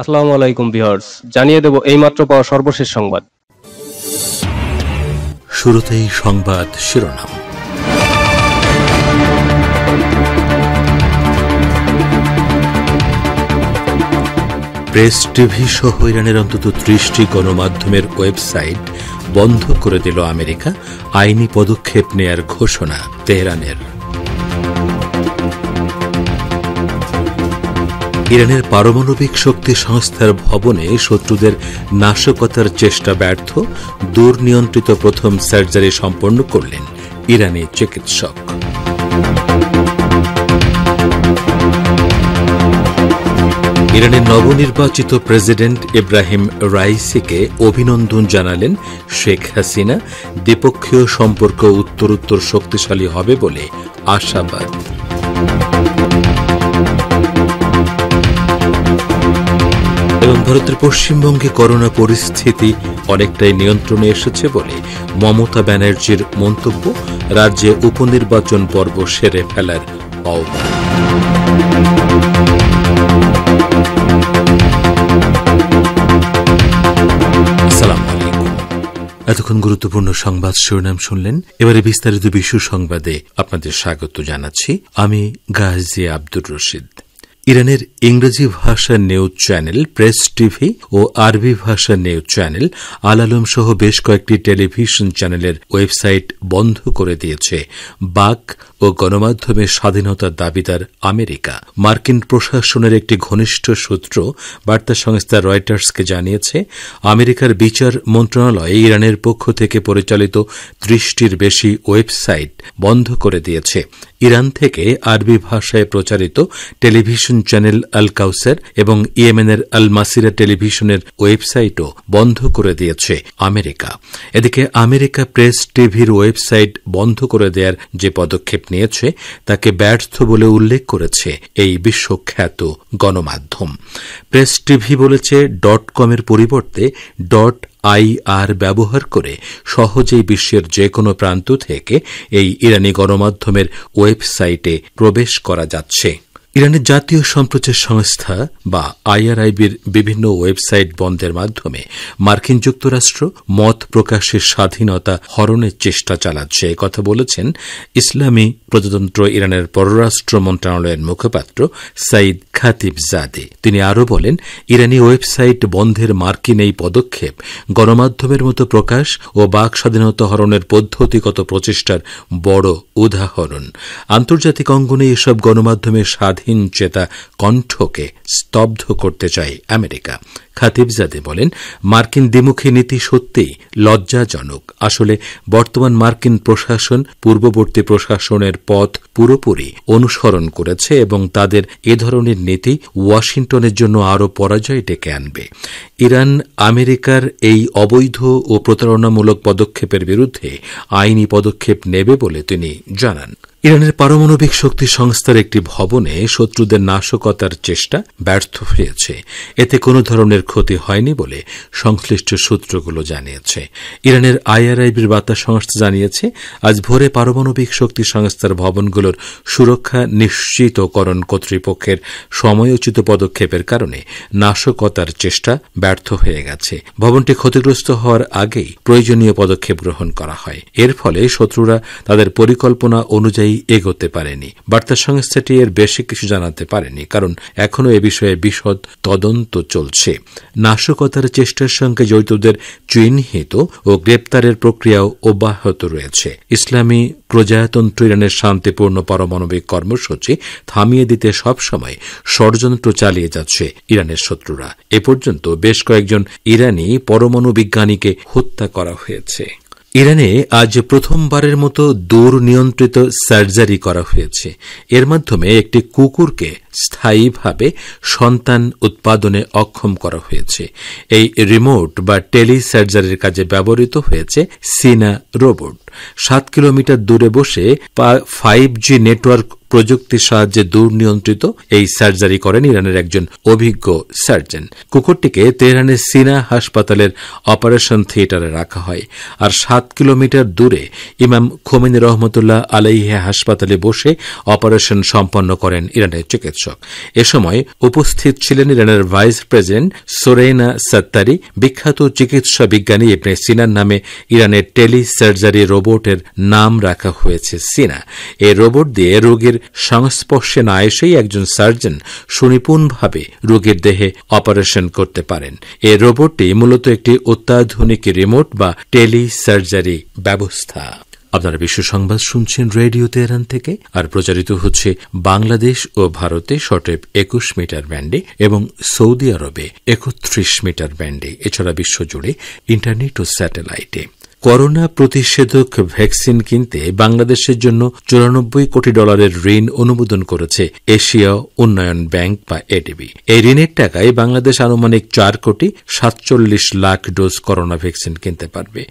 আসসালামু আলাইকুম ভিউয়ার্স জানিয়ে দেব এইমাত্র পাওয়া সর্বশেষ সংবাদ শুরুতেই সংবাদ শিরোনাম প্রেস টিভি সহ ইরানের অন্তত ত্রিশটি গণমাধ্যমের ওয়েবসাইট বন্ধ করে দিল আমেরিকা আইনি পদক্ষেপ নেয়ার ঘোষণা তেহরানের ইরানের পারমাণবিক শক্তি সংস্থার ভবনে শত্রুদের নাশকতার চেষ্টা ব্যর্থ দুর্নিয়ন্ত্রিত প্রথম সার্জারি সম্পন্ন করলেন ইরানি চিকিৎসক ইরানের নবনির্বাচিত প্রেসিডেন্ট ইব্রাহিম রাইসিকে অভিনন্দন জানালেন শেখ হাসিনা দ্বিপক্ষীয় সম্পর্ক উত্তরোত্তর শক্তিশালী হবে বলে আশাবাদ এবং ভারতের পশ্চিমবঙ্গে করোনা পরিস্থিতি অনেকটাই নিয়ন্ত্রণে এসেছে বলে মমতা ব্যানার্জির মন্তব্য রাজ্যে উপনির্বাচন পর্ব সেরে ফেলার আহ্বান এতক্ষণ গুরুত্বপূর্ণ সংবাদ শিরোনাম শুনলেন এবারে বিস্তারিত বিশ্ব সংবাদে আপনাদের স্বাগত জানাচ্ছি আমি গাজী আব্দুর রশিদ ইরানের ইংরেজি ভাষা নিউজ চ্যানেল প্রেস টিভি ও আরবি ভাষা নিউজ চ্যানেল আল আলম সহ বেশ কয়েকটি টেলিভিশন চ্যানেলের ওয়েবসাইট বন্ধ করে দিয়েছে বাক ও গণমাধ্যমের স্বাধীনতার দাবিদার আমেরিকা মার্কিন প্রশাসনের একটি ঘনিষ্ঠ সূত্র বার্তা সংস্থা রয়টার্সকে জানিয়েছে আমেরিকার বিচার মন্ত্রণালয় ইরানের পক্ষ থেকে পরিচালিত ত্রিশটির বেশি ওয়েবসাইট বন্ধ করে দিয়েছে ইরান থেকে আরবি ভাষায় প্রচারিত টেলিভিশন চ্যানেল আল কাউসার এবং ইয়েমেনের আল মাসিরা টেলিভিশনের ওয়েবসাইটও বন্ধ করে দিয়েছে আমেরিকা এদিকে আমেরিকা প্রেস টিভির ওয়েবসাইট বন্ধ করে দেওয়ার যে পদক্ষেপ নিয়েছে তাকে ব্যর্থ বলে উল্লেখ করেছে এই বিশ্বখ্যাত গণমাধ্যম প্রেস টিভি বলেছে ডট কমের পরিবর্তে ডট আইআর ব্যবহার করে সহজেই বিশ্বের যে কোনো প্রান্ত থেকে এই ইরানি গণমাধ্যমের ওয়েবসাইটে প্রবেশ করা যাচ্ছে ইরানের জাতীয় সম্প্রচার সংস্থা বা আইআরআইবির বিভিন্ন ওয়েবসাইট বন্ধের মাধ্যমে মার্কিন যুক্তরাষ্ট্র মত প্রকাশের স্বাধীনতা হরণের চেষ্টা চালাচ্ছে কথা বলেছেন ইসলামী প্রজাতন্ত্র ইরানের পররাষ্ট্র মন্ত্রণালয়ের মুখপাত্র সাইদ খাতিব জাদে তিনি আরও বলেন ইরানি ওয়েবসাইট বন্ধের মার্কিন এই পদক্ষেপ গণমাধ্যমের মতো প্রকাশ ও বাক স্বাধীনতা হরণের পদ্ধতিগত প্রচেষ্টার বড় উদাহরণ আন্তর্জাতিক অঙ্গনে এসব গণমাধ্যমের স্বাধীন স্বাধীন চেতা কণ্ঠকে স্তব্ধ করতে চায় আমেরিকা খাতিবজাদে বলেন মার্কিন দ্বিমুখী নীতি সত্যিই লজ্জাজনক আসলে বর্তমান মার্কিন প্রশাসন পূর্ববর্তী প্রশাসনের পথ পুরোপুরি অনুসরণ করেছে এবং তাদের এ ধরনের নীতি ওয়াশিংটনের জন্য আরও পরাজয় ডেকে আনবে ইরান আমেরিকার এই অবৈধ ও প্রতারণামূলক পদক্ষেপের বিরুদ্ধে আইনি পদক্ষেপ নেবে বলে তিনি জানান ইরানের পারমাণবিক শক্তি সংস্থার একটি ভবনে শত্রুদের নাশকতার চেষ্টা ব্যর্থ হয়েছে এতে কোনো ধরনের ক্ষতি হয়নি বলে সংশ্লিষ্ট সূত্রগুলো জানিয়েছে ইরানের আইআরআইবির বার্তা সংস্থা জানিয়েছে আজ ভোরে পারমাণবিক শক্তি সংস্থার ভবনগুলোর সুরক্ষা নিশ্চিতকরণ কর্তৃপক্ষের সময়োচিত পদক্ষেপের কারণে নাশকতার চেষ্টা ব্যর্থ হয়ে গেছে ভবনটি ক্ষতিগ্রস্ত হওয়ার আগেই প্রয়োজনীয় পদক্ষেপ গ্রহণ করা হয় এর ফলে শত্রুরা তাদের পরিকল্পনা অনুযায়ী এগোতে পারেনি বার্তা সংস্থাটি এর বেশি কিছু জানাতে পারেনি কারণ এখনও এ বিষয়ে বিশদ তদন্ত চলছে নাশকতার চেষ্টার সঙ্গে জড়িতদের চিহ্নিত ও গ্রেপ্তারের প্রক্রিয়াও অব্যাহত রয়েছে ইসলামী প্রজাতন্ত্র ইরানের শান্তিপূর্ণ পারমাণবিক কর্মসূচি থামিয়ে দিতে সবসময় ষড়যন্ত্র চালিয়ে যাচ্ছে ইরানের শত্রুরা এ পর্যন্ত বেশ কয়েকজন ইরানি পরমাণু বিজ্ঞানীকে হত্যা করা হয়েছে ইরানে আজ প্রথমবারের মতো দূর নিয়ন্ত্রিত সার্জারি করা হয়েছে এর মাধ্যমে একটি কুকুরকে স্থায়ীভাবে সন্তান উৎপাদনে অক্ষম করা হয়েছে এই রিমোট বা টেলিসার্জারির কাজে ব্যবহৃত হয়েছে সিনা রোবট সাত কিলোমিটার দূরে বসে ফাইভ জি নেটওয়ার্ক প্রযুক্তির সাহায্যে দূর নিয়ন্ত্রিত এই সার্জারি করেন ইরানের একজন অভিজ্ঞ সার্জন কুকুরটিকে তেহরানের সিনা হাসপাতালের অপারেশন থিয়েটারে রাখা হয় আর সাত কিলোমিটার দূরে ইমাম খোমেন রহমতুল্লাহ আলাইহে হাসপাতালে বসে অপারেশন সম্পন্ন করেন ইরানের চিকিৎসক পর্যবেক্ষক এ সময় উপস্থিত ছিলেন ইরানের ভাইস প্রেসিডেন্ট সোরেনা সত্তারি বিখ্যাত চিকিৎসা বিজ্ঞানী ইবনে সিনার নামে ইরানের টেলি সার্জারি রোবটের নাম রাখা হয়েছে সিনা এই রোবট দিয়ে রোগীর সংস্পর্শে না এসেই একজন সার্জন সুনিপুণভাবে রোগীর দেহে অপারেশন করতে পারেন এই রোবটটি মূলত একটি অত্যাধুনিক রিমোট বা টেলি সার্জারি ব্যবস্থা আপনারা বিশ্ব সংবাদ শুনছেন রেডিও তেহরান থেকে আর প্রচারিত হচ্ছে বাংলাদেশ ও ভারতে শটেপ একুশ মিটার ব্যান্ডে এবং সৌদি আরবে একত্রিশ মিটার ব্যান্ডে এছাড়া বিশ্বজুড়ে ইন্টারনেট ও স্যাটেলাইটে করোনা প্রতিষেধক ভ্যাকসিন কিনতে বাংলাদেশের জন্য চুরানব্বই কোটি ডলারের ঋণ অনুমোদন করেছে এশিয়া উন্নয়ন ব্যাংক বা এডিবি এই ঋণের টাকায় বাংলাদেশ আনুমানিক চার কোটি সাতচল্লিশ লাখ ডোজ করোনা ভ্যাকসিন কিনতে পারবে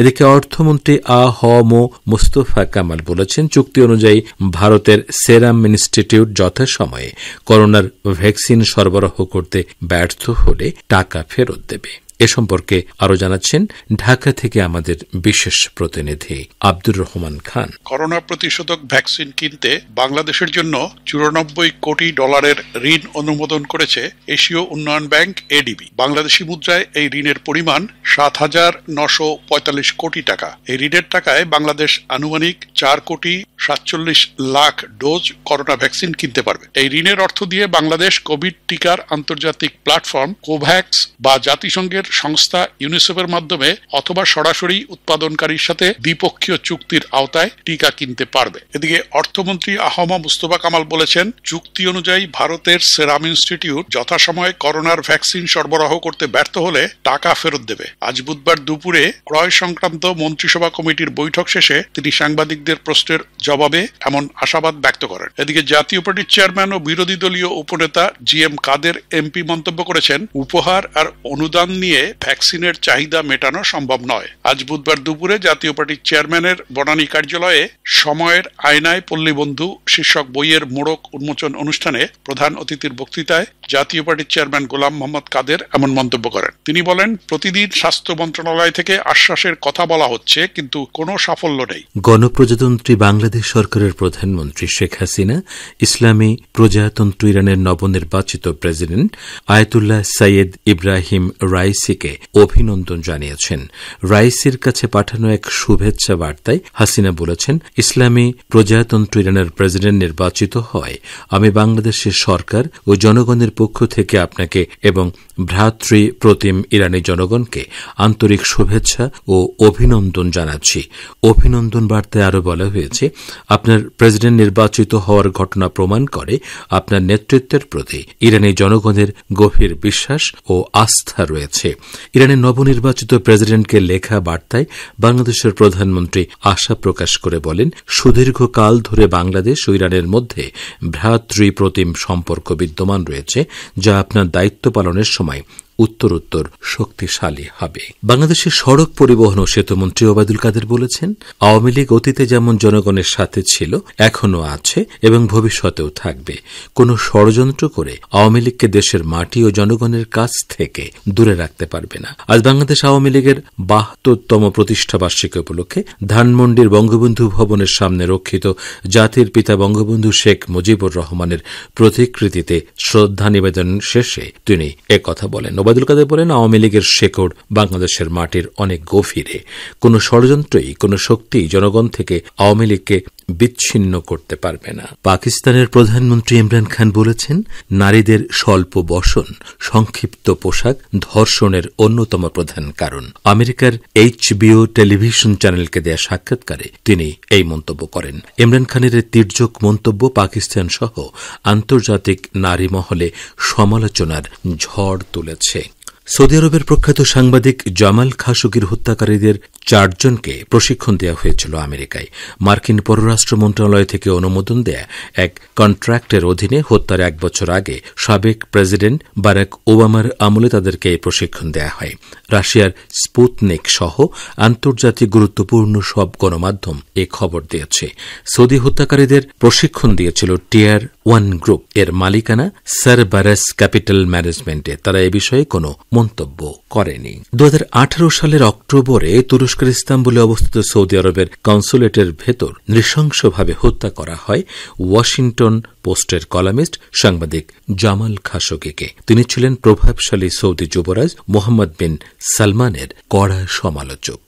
এদিকে অর্থমন্ত্রী আ হ মো মুস্তফা কামাল বলেছেন চুক্তি অনুযায়ী ভারতের সেরাম ইনস্টিটিউট যথাসময়ে করোনার ভ্যাকসিন সরবরাহ করতে ব্যর্থ হলে টাকা ফেরত দেবে এ সম্পর্কে আরো জানাচ্ছেন ঢাকা থেকে আমাদের বিশেষ প্রতিনিধি আব্দুর রহমান খান করোনা প্রতিষেধক ভ্যাকসিন কিনতে বাংলাদেশের জন্য চুরানব্বই কোটি ডলারের ঋণ অনুমোদন করেছে এশীয় উন্নয়ন ব্যাংক এডিবি বাংলাদেশি মুদ্রায় এই ঋণের পরিমাণ সাত হাজার নশো পঁয়তাল্লিশ কোটি টাকা এই ঋণের টাকায় বাংলাদেশ আনুমানিক চার কোটি সাতচল্লিশ লাখ ডোজ করোনা ভ্যাকসিন কিনতে পারবে এই ঋণের অর্থ দিয়ে বাংলাদেশ কোভিড টিকার আন্তর্জাতিক প্ল্যাটফর্ম কোভ্যাক্স বা জাতিসংঘের সংস্থা ইউনিসেফের মাধ্যমে অথবা সরাসরি উৎপাদনকারীর সাথে দ্বিপক্ষীয় চুক্তির আওতায় টিকা কিনতে পারবে এদিকে অর্থমন্ত্রী আহমা মুস্তফা কামাল বলেছেন চুক্তি অনুযায়ী ভারতের সেরাম ইনস্টিটিউট যথাসময়ে করোনার ভ্যাকসিন সরবরাহ করতে ব্যর্থ হলে টাকা ফেরত দেবে আজ বুধবার দুপুরে ক্রয় সংক্রান্ত মন্ত্রিসভা কমিটির বৈঠক শেষে তিনি সাংবাদিকদের প্রশ্নের জবাবে এমন আশাবাদ ব্যক্ত করেন এদিকে জাতীয় পার্টির চেয়ারম্যান ও বিরোধী দলীয় উপনেতা জি এম কাদের এমপি মন্তব্য করেছেন উপহার আর অনুদান নিয়ে দিয়ে ভ্যাকসিনের চাহিদা মেটানো সম্ভব নয় আজ বুধবার দুপুরে জাতীয় পার্টির চেয়ারম্যানের বনানী কার্যালয়ে সময়ের আয়নায় পল্লীবন্ধু শীর্ষক বইয়ের মোড়ক উন্মোচন অনুষ্ঠানে প্রধান অতিথির বক্তৃতায় জাতীয় পার্টির চেয়ারম্যান গোলাম মোহাম্মদ কাদের এমন মন্তব্য করেন তিনি বলেন প্রতিদিন স্বাস্থ্য মন্ত্রণালয় থেকে আশ্বাসের কথা বলা হচ্ছে কিন্তু কোনো সাফল্য নেই গণপ্রজাতন্ত্রী বাংলাদেশ সরকারের প্রধানমন্ত্রী শেখ হাসিনা ইসলামী প্রজাতন্ত্র ইরানের নবনির্বাচিত president Ayatollah Seyed Ebrahim Raisi রাইসিকে অভিনন্দন জানিয়েছেন রাইসির কাছে পাঠানো এক শুভেচ্ছা বার্তায় হাসিনা বলেছেন ইসলামী প্রজাতন্ত্র ইরানের প্রেসিডেন্ট নির্বাচিত হয় আমি বাংলাদেশের সরকার ও জনগণের পক্ষ থেকে আপনাকে এবং ভ্রাতৃ প্রতিম ইরানি জনগণকে আন্তরিক শুভেচ্ছা ও অভিনন্দন জানাচ্ছি অভিনন্দন বার্তায় আরও বলা হয়েছে আপনার প্রেসিডেন্ট নির্বাচিত হওয়ার ঘটনা প্রমাণ করে আপনার নেতৃত্বের প্রতি ইরানি জনগণের গভীর বিশ্বাস ও আস্থা রয়েছে ইরানের নবনির্বাচিত প্রেসিডেন্টকে লেখা বার্তায় বাংলাদেশের প্রধানমন্ত্রী আশা প্রকাশ করে বলেন সুদীর্ঘকাল ধরে বাংলাদেশ ও ইরানের মধ্যে ভ্রাতৃপ্রতিম সম্পর্ক বিদ্যমান রয়েছে যা আপনার দায়িত্ব পালনের সময় উত্তরোত্তর শক্তিশালী হবে বাংলাদেশের সড়ক পরিবহন ও সেতুমন্ত্রী ওবায়দুল কাদের বলেছেন আওয়ামী লীগ অতীতে যেমন জনগণের সাথে ছিল এখনও আছে এবং ভবিষ্যতেও থাকবে কোনো ষড়যন্ত্র করে আওয়ামী লীগকে দেশের মাটি ও জনগণের কাছ থেকে দূরে রাখতে পারবে না আজ বাংলাদেশ আওয়ামী লীগের বাহাত্তরতম প্রতিষ্ঠা বার্ষিকী উপলক্ষে ধানমন্ডির বঙ্গবন্ধু ভবনের সামনে রক্ষিত জাতির পিতা বঙ্গবন্ধু শেখ মুজিবুর রহমানের প্রতিকৃতিতে শ্রদ্ধা নিবেদন শেষে তিনি একথা বলেন ওবায়দুল কাদের বলেন আওয়ামী লীগের শেকড় বাংলাদেশের মাটির অনেক গভীরে কোনো ষড়যন্ত্রই কোনো শক্তি জনগণ থেকে আওয়ামী লীগকে বিচ্ছিন্ন করতে পারবে না পাকিস্তানের প্রধানমন্ত্রী ইমরান খান বলেছেন নারীদের স্বল্প বসন সংক্ষিপ্ত পোশাক ধর্ষণের অন্যতম প্রধান কারণ আমেরিকার এইচবিও টেলিভিশন চ্যানেলকে দেয়া সাক্ষাৎকারে তিনি এই মন্তব্য করেন ইমরান খানের তীর্যক মন্তব্য পাকিস্তান সহ আন্তর্জাতিক নারী মহলে সমালোচনার ঝড় তুলেছে সৌদি আরবের প্রখ্যাত সাংবাদিক জামাল খাসুগির হত্যাকারীদের চারজনকে প্রশিক্ষণ দেওয়া হয়েছিল আমেরিকায় মার্কিন পররাষ্ট্র মন্ত্রণালয় থেকে অনুমোদন দেয়া এক কন্ট্রাক্টের অধীনে হত্যার এক বছর আগে সাবেক প্রেসিডেন্ট বারাক ওবামার আমলে তাদেরকে এই প্রশিক্ষণ দেয়া হয় রাশিয়ার স্পুতনিক সহ আন্তর্জাতিক গুরুত্বপূর্ণ সব গণমাধ্যম এ খবর দিয়েছে সৌদি হত্যাকারীদের প্রশিক্ষণ দিয়েছিল টিয়ার ওয়ান গ্রুপ এর মালিকানা সার বারাস ক্যাপিটাল ম্যানেজমেন্টে তারা এ বিষয়ে কোনো মন্তব্য করেনি দু সালের অক্টোবরে তুরস্কের ইস্তাম্বুলে অবস্থিত সৌদি আরবের কনসুলেটের ভেতর নৃশংসভাবে হত্যা করা হয় ওয়াশিংটন পোস্টের কলামিস্ট সাংবাদিক জামাল খাশোগিকে তিনি ছিলেন প্রভাবশালী সৌদি যুবরাজ মোহাম্মদ বিন সালমানের কড়া সমালোচক